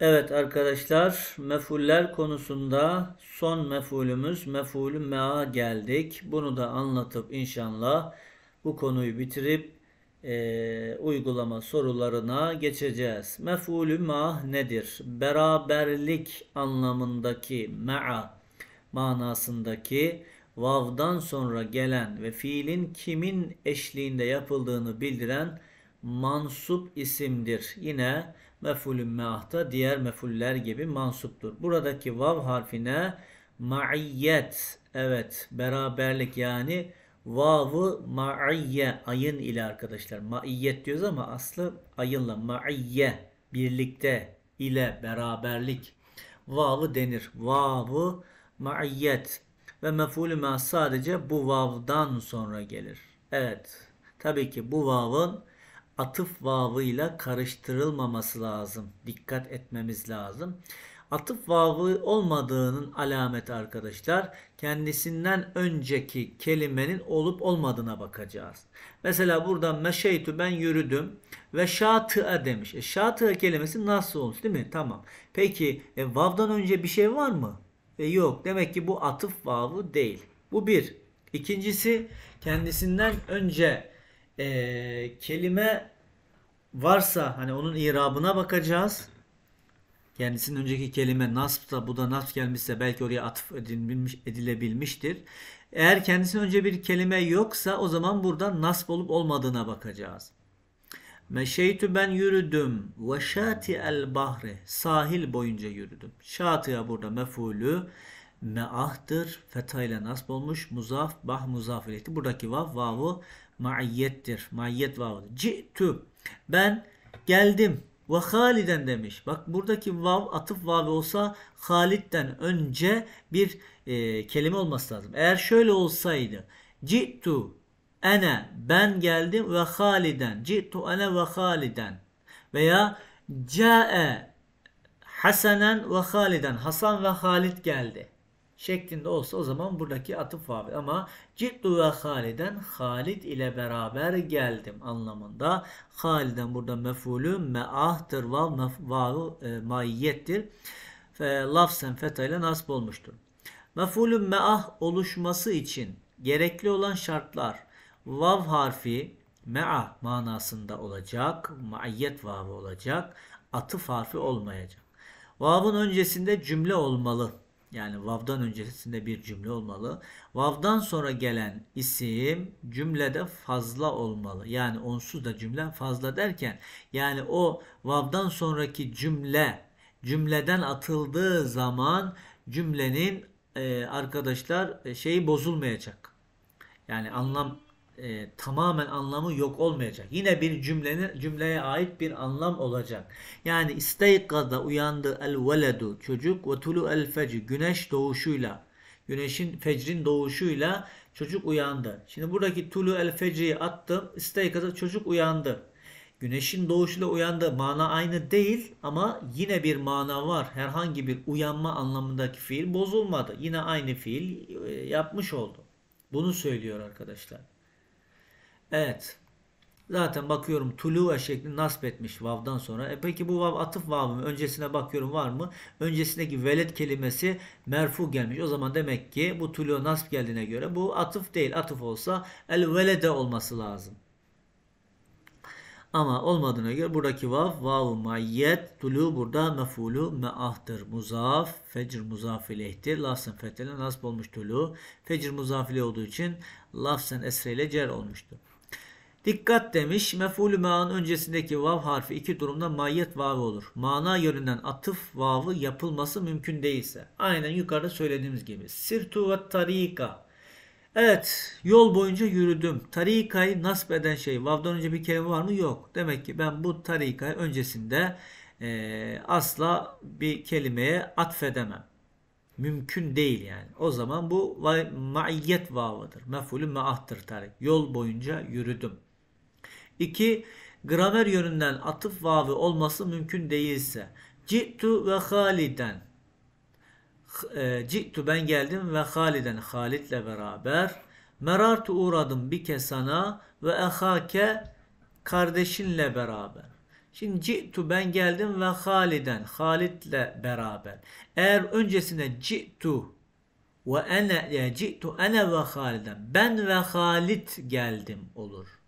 Evet arkadaşlar mefuller konusunda son mefulümüz mefulü mea geldik. Bunu da anlatıp inşallah bu konuyu bitirip e, uygulama sorularına geçeceğiz. Mefulü mea nedir? Beraberlik anlamındaki mea manasındaki vav'dan sonra gelen ve fiilin kimin eşliğinde yapıldığını bildiren mansup isimdir. Yine mefulün meahta diğer mefuller gibi mansuptur. Buradaki vav harfine maiyet evet beraberlik yani vavı ma'iyye ayın ile arkadaşlar. Maiyet diyoruz ama aslı ayınla ma'iyye birlikte ile beraberlik vavı denir. Vavı maiyet ve mefulü ma sadece bu vavdan sonra gelir. Evet. Tabii ki bu vavın atıf vavıyla karıştırılmaması lazım. Dikkat etmemiz lazım. Atıf vavı olmadığının alameti arkadaşlar kendisinden önceki kelimenin olup olmadığına bakacağız. Mesela burada meşeytü ben yürüdüm ve şatı'a demiş. E, şatı'a kelimesi nasıl olmuş değil mi? Tamam. Peki e, vavdan önce bir şey var mı? E, yok. Demek ki bu atıf vavı değil. Bu bir. İkincisi kendisinden önce e, kelime varsa hani onun irabına bakacağız. Kendisinin önceki kelime nasp da bu da nasp gelmişse belki oraya atıf edilmiş, edilebilmiştir. Eğer kendisinin önce bir kelime yoksa o zaman burada nasp olup olmadığına bakacağız. Meşeytü ben yürüdüm. Ve şati el bahre. Sahil boyunca yürüdüm. Şatıya burada mefulü meahtır. Fetayla nasb olmuş. Muzaf, bah muzaf ileyhti. Buradaki vav, vavu maiyettir. Maiyet vavudur. Ci'tu. Ben geldim. Ve Haliden demiş. Bak buradaki vav atıf vav olsa Halid'den önce bir e, kelime olması lazım. Eğer şöyle olsaydı. Ci'tu ene ben geldim ve Haliden. Ci'tu ene ve Haliden. Veya ca'e Hasanen ve Haliden. Hasan ve Halid geldi şeklinde olsa o zaman buradaki atıf var. Ama ciddu ve haliden halid ile beraber geldim anlamında. Haliden burada mefulü meahtır ve mef, vav e, maiyettir. lafzen fetayla nasb olmuştur. Mefulün meah oluşması için gerekli olan şartlar vav harfi mea manasında olacak, maiyet vavı olacak, atıf harfi olmayacak. Vav'ın öncesinde cümle olmalı yani vav'dan öncesinde bir cümle olmalı. Vav'dan sonra gelen isim cümlede fazla olmalı. Yani onsuz da cümle fazla derken yani o vav'dan sonraki cümle cümleden atıldığı zaman cümlenin e, arkadaşlar e, şeyi bozulmayacak. Yani anlam e, tamamen anlamı yok olmayacak. Yine bir cümlenin cümleye ait bir anlam olacak. Yani isteykada uyandı el veledu çocuk ve tulu el feci güneş doğuşuyla güneşin fecrin doğuşuyla çocuk uyandı. Şimdi buradaki tulu el feci'yi attım. İsteykada çocuk uyandı. Güneşin doğuşuyla uyandı. Mana aynı değil ama yine bir mana var. Herhangi bir uyanma anlamındaki fiil bozulmadı. Yine aynı fiil e, yapmış oldu. Bunu söylüyor arkadaşlar. Evet. Zaten bakıyorum tuluva şekli nasp etmiş vav'dan sonra. E peki bu vav atıf vav'ı mı? Öncesine bakıyorum var mı? Öncesindeki velet kelimesi merfu gelmiş. O zaman demek ki bu tuluva nasp geldiğine göre bu atıf değil. Atıf olsa el velede olması lazım. Ama olmadığına göre buradaki vav vav mayyet tulu burada mefulu meahtır. Muzaf fecr muzaf ileyhtir. Lafzen fethele nasb olmuş tulu. Fecr muzaf olduğu için lafzen esreyle cer olmuştur. Dikkat demiş. Mef'ulü ma'ın öncesindeki vav harfi iki durumda mayyet vavı olur. Mana yönünden atıf vavı yapılması mümkün değilse. Aynen yukarıda söylediğimiz gibi. Sirtu ve tarika. Evet yol boyunca yürüdüm. Tarikayı nasip eden şey vavdan önce bir kelime var mı? Yok. Demek ki ben bu tarikayı öncesinde e, asla bir kelimeye atfedemem. Mümkün değil yani. O zaman bu maiyet vavıdır. Mefulü maahtır tarik. Yol boyunca yürüdüm. 2. Gramer yönünden atıf vavi olması mümkün değilse. Citu ve Haliden. E, citu ben geldim ve Haliden Halit'le beraber. Merartu uğradım bike sana ve ehake kardeşinle beraber. Şimdi citu ben geldim ve Haliden Halit'le beraber. Eğer öncesine citu ve ene e, citu ene ve Haliden ben ve Halit geldim olur.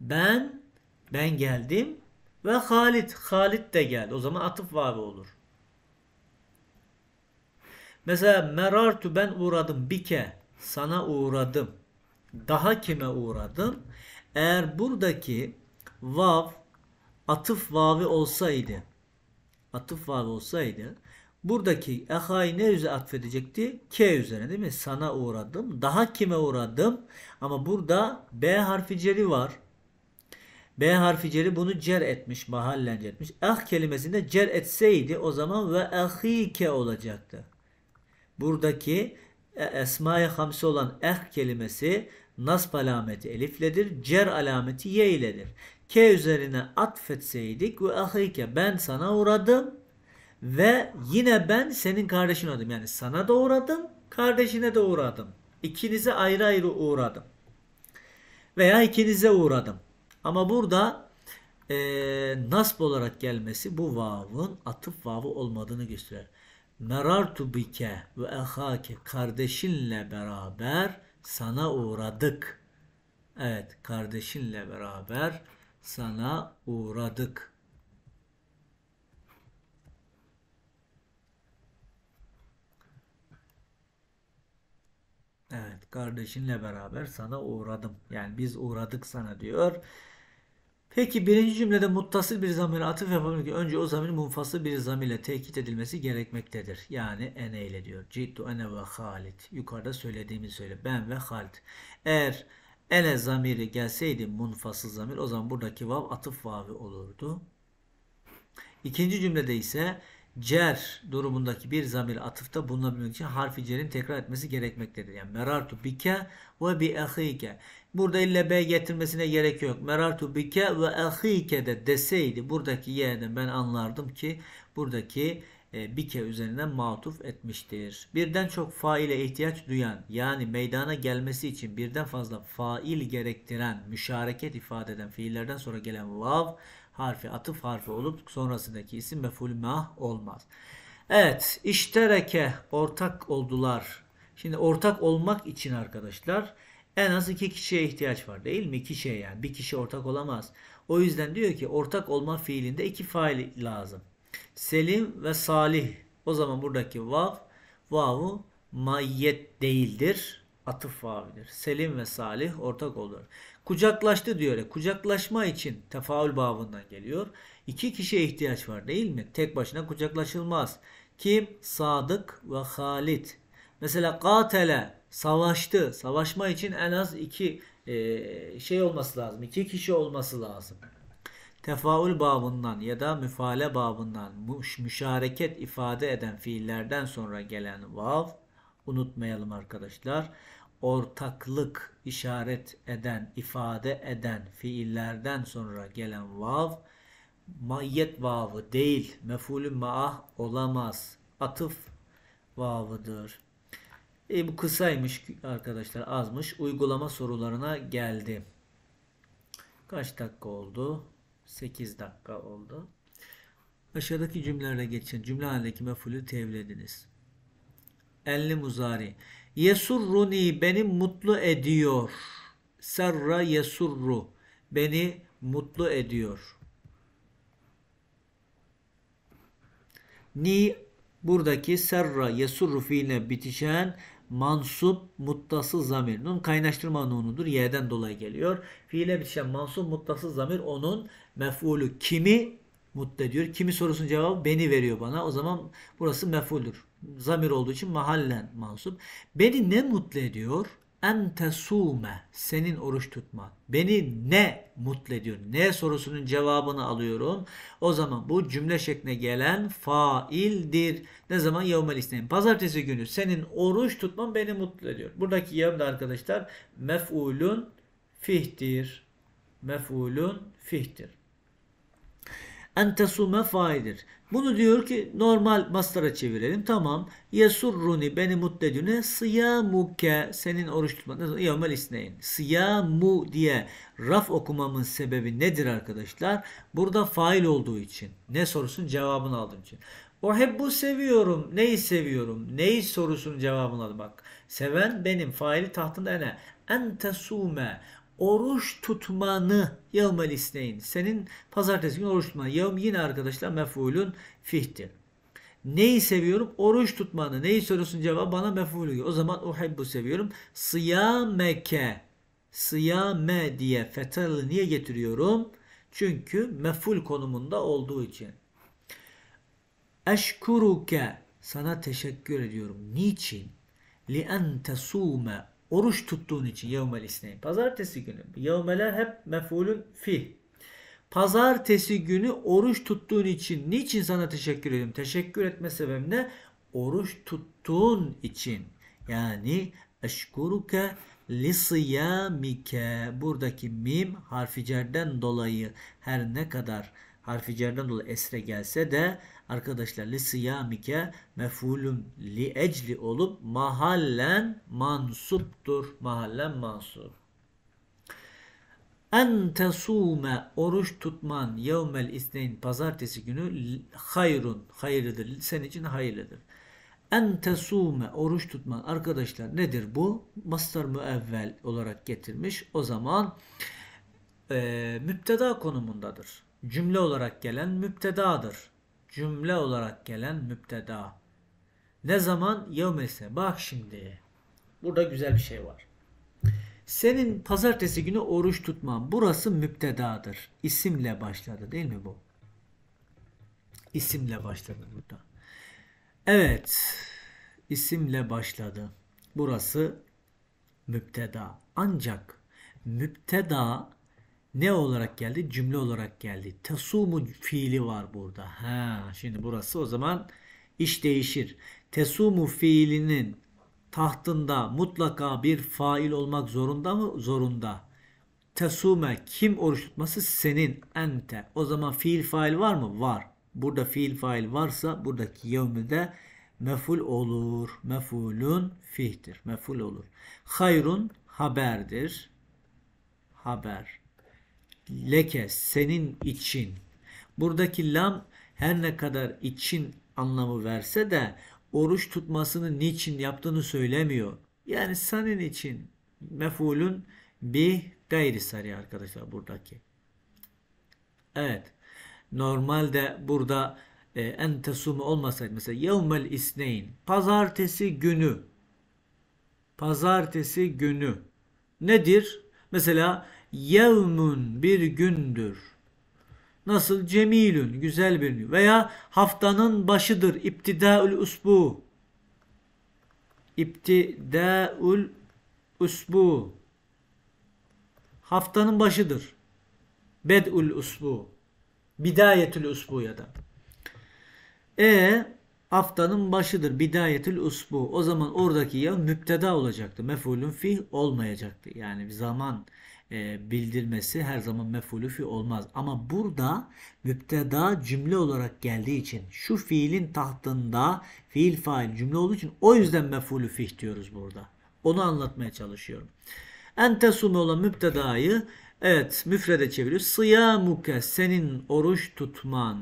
Ben, ben geldim ve Halit, Halit de geldi. O zaman atıf vavi olur. Mesela merartu ben uğradım bike. Sana uğradım. Daha kime uğradım? Eğer buradaki vav atıf vavi olsaydı atıf vavi olsaydı buradaki ehayı ne üzerine atfedecekti? K üzerine değil mi? Sana uğradım. Daha kime uğradım? Ama burada B harfi celi var. B harfi ceri bunu cer etmiş, mahallen cer etmiş. Ah kelimesinde cer etseydi o zaman ve ahike olacaktı. Buradaki e, Esma-i Hamsi olan eh kelimesi nasb alameti elifledir, cer alameti ye iledir. K üzerine atfetseydik ve ahike ben sana uğradım ve yine ben senin kardeşin oldum. Yani sana da uğradım, kardeşine de uğradım. İkinize ayrı ayrı uğradım. Veya ikinize uğradım. Ama burada e, nasb olarak gelmesi bu vav'ın atıf vav'ı olmadığını gösterir. Merartu bike ve ehake kardeşinle beraber sana uğradık. Evet kardeşinle beraber sana uğradık. Evet kardeşinle beraber sana uğradım. Yani biz uğradık sana diyor. Peki birinci cümlede muttasıl bir zamir atıf yapabilir ki önce o zamir munfasıl bir zamirle tekit edilmesi gerekmektedir. Yani ene ile diyor. Ciddu ene ve Halit. Yukarıda söylediğimi söyle. Ben ve Halit. Eğer ene zamiri gelseydi munfasıl zamir o zaman buradaki vav atıf vavi olurdu. İkinci cümlede ise cer durumundaki bir zamir atıfta bulunabilmek için harfi cerin tekrar etmesi gerekmektedir. Yani merartu bike ve bi ahike. Burada illa b getirmesine gerek yok. Merartu bike ve ahike de deseydi buradaki y'den ben anlardım ki buradaki e, bike üzerinden matuf etmiştir. Birden çok faile ihtiyaç duyan yani meydana gelmesi için birden fazla fail gerektiren müşareket ifade eden fiillerden sonra gelen vav harfi atıf harfi olup sonrasındaki isim meful mah olmaz. Evet iştereke ortak oldular. Şimdi ortak olmak için arkadaşlar en az iki kişiye ihtiyaç var değil mi? İki şey yani. Bir kişi ortak olamaz. O yüzden diyor ki ortak olma fiilinde iki fail lazım. Selim ve Salih. O zaman buradaki vav, vavu mayyet değildir atıf vardır. Selim ve Salih ortak olur. Kucaklaştı diyor. Kucaklaşma için tefaül babından geliyor. İki kişiye ihtiyaç var değil mi? Tek başına kucaklaşılmaz. Kim? Sadık ve Halit. Mesela katele savaştı. Savaşma için en az iki e, şey olması lazım. İki kişi olması lazım. Tefaül babından ya da müfale babından müş, müşareket ifade eden fiillerden sonra gelen vav unutmayalım arkadaşlar. Ortaklık işaret eden, ifade eden fiillerden sonra gelen vav mayyet vavı değil, mefulü maah olamaz. Atıf vavıdır. E, bu kısaymış arkadaşlar azmış. Uygulama sorularına geldi. Kaç dakika oldu? 8 dakika oldu. Aşağıdaki cümlelere geçin. Cümle halindeki mefulü tevil Enli muzari. Yesurruni beni mutlu ediyor. Serra yesurru. Beni mutlu ediyor. Ni buradaki serra yesurru fiiline bitişen mansup muttasız zamir. Nun kaynaştırma nunudur. Y'den dolayı geliyor. Fiile bitişen mansup muttasız zamir onun mef'ulü kimi mutlu diyor. Kimi sorusun cevabı beni veriyor bana. O zaman burası mefuldür. Zamir olduğu için mahallen mansup. Beni ne mutlu ediyor? En tesume. Senin oruç tutma. Beni ne mutlu ediyor? Ne sorusunun cevabını alıyorum. O zaman bu cümle şekline gelen faildir. Ne zaman? Yevmel isteyin? Pazartesi günü senin oruç tutman beni mutlu ediyor. Buradaki yevm arkadaşlar mef'ulun fihtir. Mef'ulun fihtir. Entesume faidir. Bunu diyor ki normal mastara çevirelim. Tamam. Yesurruni beni mutlu ediyor. Siyamuke senin oruç tutman. Yevmel isneyin. Siyamu diye raf okumamın sebebi nedir arkadaşlar? Burada fail olduğu için. Ne sorusun cevabını aldığım için. O hep bu seviyorum. Neyi seviyorum? Neyi sorusunun cevabını aldım. Bak. Seven benim. Faili tahtında ene. Entesume oruç tutmanı yevmel isneyn. Senin pazartesi günü oruç tutmanı. Yevm yine arkadaşlar mef'ulün fihtir. Neyi seviyorum? Oruç tutmanı. Neyi soruyorsun cevap bana mef'ulü. Diyor. O zaman uhibbu seviyorum. Sıyameke. Sıyame diye fetarlı niye getiriyorum? Çünkü mef'ul konumunda olduğu için. Eşkuruke. Sana teşekkür ediyorum. Niçin? لِأَنْ تَسُومَ Oruç tuttuğun için yevmel isneyn. Pazartesi günü. Yevmeler hep mefulün fi. Pazartesi günü oruç tuttuğun için niçin sana teşekkür ediyorum? Teşekkür etme sebebim ne? Oruç tuttuğun için. Yani eşkuruke lisiyamike. Buradaki mim harfi cerden dolayı her ne kadar harfi cerden dolayı esre gelse de arkadaşlar li siyamike mefulun li ecli olup mahallen mansuptur. Mahallen mansup. En tesume oruç tutman yevmel isneyn pazartesi günü hayrun hayırlıdır. Senin için hayırlıdır. En tesume oruç tutman arkadaşlar nedir bu? Mastar müevvel olarak getirmiş. O zaman e, müpteda konumundadır cümle olarak gelen müptedadır. Cümle olarak gelen müpteda. Ne zaman? Yevmese. Bak şimdi. Burada güzel bir şey var. Senin pazartesi günü oruç tutman. Burası müptedadır. İsimle başladı değil mi bu? İsimle başladı burada. Evet. İsimle başladı. Burası müpteda. Ancak müpteda ne olarak geldi? Cümle olarak geldi. Tesumu fiili var burada. Ha, şimdi burası o zaman iş değişir. Tesumu fiilinin tahtında mutlaka bir fail olmak zorunda mı? Zorunda. Tesume kim oruç tutması? Senin. Ente. O zaman fiil fail var mı? Var. Burada fiil fail varsa buradaki yevmi de meful olur. Mefulun fihtir. Meful olur. Hayrun haberdir. Haber leke senin için. Buradaki lam her ne kadar için anlamı verse de oruç tutmasını niçin yaptığını söylemiyor. Yani senin için mefulun bir gayri sarı arkadaşlar buradaki. Evet. Normalde burada e, en tesumu olmasaydı mesela yevmel isneyn pazartesi günü pazartesi günü nedir? Mesela yevmun bir gündür. Nasıl? Cemilün güzel bir gün. Veya haftanın başıdır. İptidaül usbu. İptidaül usbu. Haftanın başıdır. Bed'ül usbu. Bidayetül usbu ya da. E haftanın başıdır. Bidayetül usbu. O zaman oradaki ya müpteda olacaktı. Mefulün fih olmayacaktı. Yani zaman e, bildirmesi her zaman mefulüfi olmaz. Ama burada müpteda cümle olarak geldiği için şu fiilin tahtında fiil fail cümle olduğu için o yüzden mefulüfi diyoruz burada. Onu anlatmaya çalışıyorum. Entesume olan müptedayı evet müfrede çeviriyor. Sıyamuke senin oruç tutman.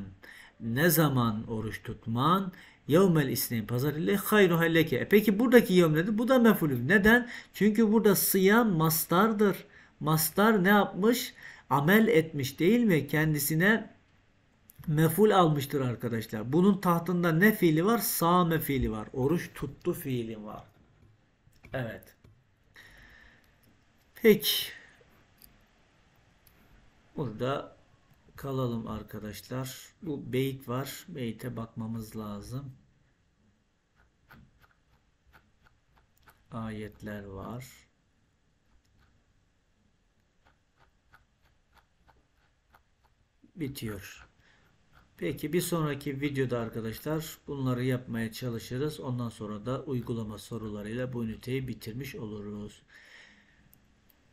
Ne zaman oruç tutman? Yevmel isneyn pazar ile hayru halleke. E peki buradaki yevm nedir? Bu da mefulüf? Neden? Çünkü burada sıyam mastardır. Mastar ne yapmış? Amel etmiş değil mi? Kendisine meful almıştır arkadaşlar. Bunun tahtında ne fiili var? Same fiili var. Oruç tuttu fiili var. Evet. Peki. Burada kalalım arkadaşlar. Bu beyit var. Beyte bakmamız lazım. Ayetler var. bitiyor. Peki bir sonraki videoda arkadaşlar bunları yapmaya çalışırız. Ondan sonra da uygulama sorularıyla bu üniteyi bitirmiş oluruz.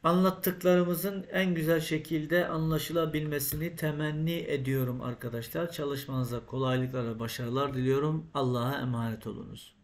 Anlattıklarımızın en güzel şekilde anlaşılabilmesini temenni ediyorum arkadaşlar. Çalışmanıza kolaylıklar ve başarılar diliyorum. Allah'a emanet olunuz.